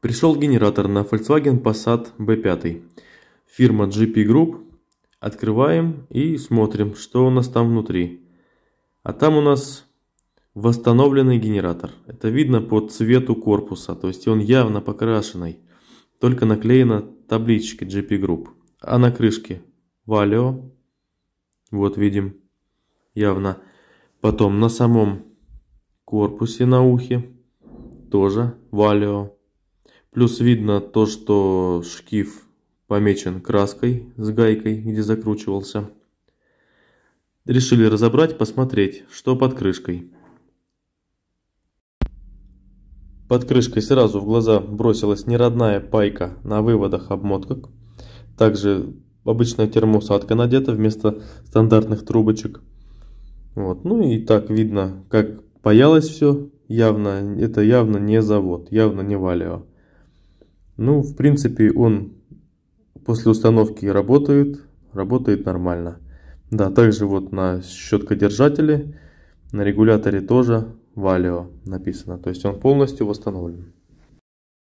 Пришел генератор на Volkswagen Passat B5. Фирма GP Group. Открываем и смотрим, что у нас там внутри. А там у нас восстановленный генератор. Это видно по цвету корпуса, то есть он явно покрашенный. Только наклеена табличка GP Group. А на крышке Valio. Вот видим явно. Потом на самом корпусе на ухе тоже Валио. Плюс видно то, что шкив помечен краской с гайкой, где закручивался. Решили разобрать, посмотреть, что под крышкой. Под крышкой сразу в глаза бросилась неродная пайка на выводах обмоток, Также обычная термоусадка надета вместо стандартных трубочек. Вот. Ну и так видно, как паялось все. Явно, это явно не завод, явно не валио. Ну, в принципе, он после установки работает, работает нормально. Да, также вот на щеткодержателе, на регуляторе тоже Valio написано. То есть он полностью восстановлен.